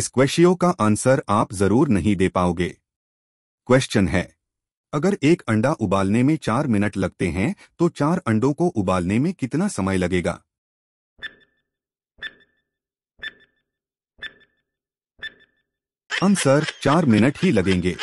इस क्वेश्चियों का आंसर आप जरूर नहीं दे पाओगे क्वेश्चन है अगर एक अंडा उबालने में चार मिनट लगते हैं तो चार अंडों को उबालने में कितना समय लगेगा आंसर चार मिनट ही लगेंगे